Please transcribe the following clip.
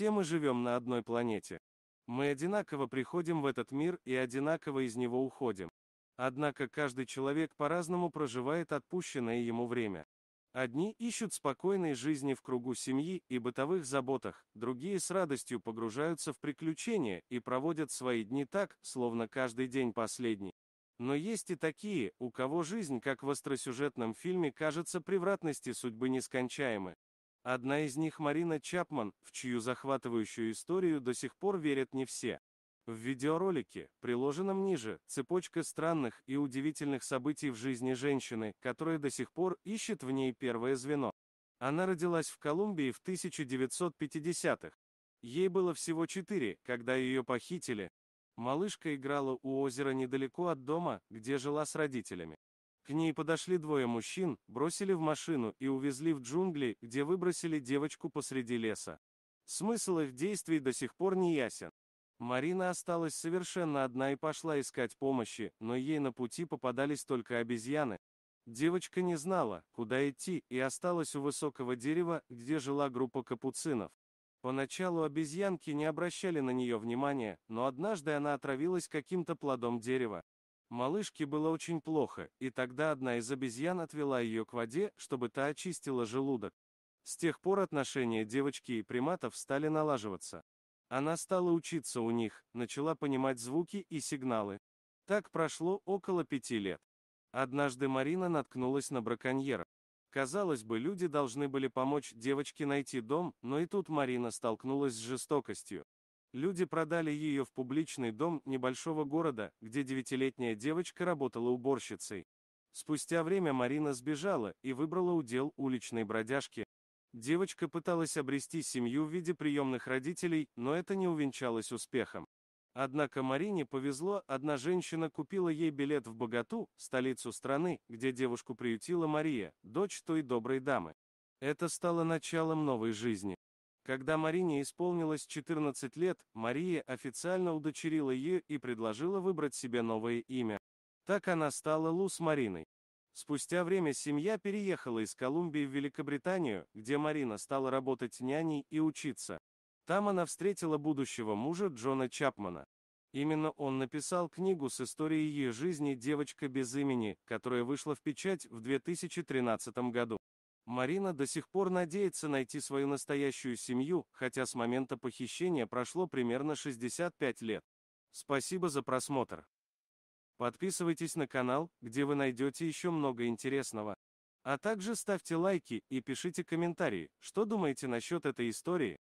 Все мы живем на одной планете. Мы одинаково приходим в этот мир и одинаково из него уходим. Однако каждый человек по-разному проживает отпущенное ему время. Одни ищут спокойной жизни в кругу семьи и бытовых заботах, другие с радостью погружаются в приключения и проводят свои дни так, словно каждый день последний. Но есть и такие, у кого жизнь, как в остросюжетном фильме, кажется превратности судьбы нескончаемы. Одна из них Марина Чапман, в чью захватывающую историю до сих пор верят не все. В видеоролике, приложенном ниже, цепочка странных и удивительных событий в жизни женщины, которая до сих пор ищет в ней первое звено. Она родилась в Колумбии в 1950-х. Ей было всего 4, когда ее похитили. Малышка играла у озера недалеко от дома, где жила с родителями. К ней подошли двое мужчин, бросили в машину и увезли в джунгли, где выбросили девочку посреди леса. Смысл их действий до сих пор не ясен. Марина осталась совершенно одна и пошла искать помощи, но ей на пути попадались только обезьяны. Девочка не знала, куда идти, и осталась у высокого дерева, где жила группа капуцинов. Поначалу обезьянки не обращали на нее внимания, но однажды она отравилась каким-то плодом дерева. Малышке было очень плохо, и тогда одна из обезьян отвела ее к воде, чтобы та очистила желудок. С тех пор отношения девочки и приматов стали налаживаться. Она стала учиться у них, начала понимать звуки и сигналы. Так прошло около пяти лет. Однажды Марина наткнулась на браконьера. Казалось бы, люди должны были помочь девочке найти дом, но и тут Марина столкнулась с жестокостью. Люди продали ее в публичный дом небольшого города, где девятилетняя девочка работала уборщицей. Спустя время Марина сбежала и выбрала удел уличной бродяжки. Девочка пыталась обрести семью в виде приемных родителей, но это не увенчалось успехом. Однако Марине повезло, одна женщина купила ей билет в Богату, столицу страны, где девушку приютила Мария, дочь той доброй дамы. Это стало началом новой жизни. Когда Марине исполнилось 14 лет, Мария официально удочерила ее и предложила выбрать себе новое имя. Так она стала Лус Мариной. Спустя время семья переехала из Колумбии в Великобританию, где Марина стала работать няней и учиться. Там она встретила будущего мужа Джона Чапмана. Именно он написал книгу с историей ее жизни «Девочка без имени», которая вышла в печать в 2013 году. Марина до сих пор надеется найти свою настоящую семью, хотя с момента похищения прошло примерно 65 лет. Спасибо за просмотр. Подписывайтесь на канал, где вы найдете еще много интересного. А также ставьте лайки и пишите комментарии, что думаете насчет этой истории.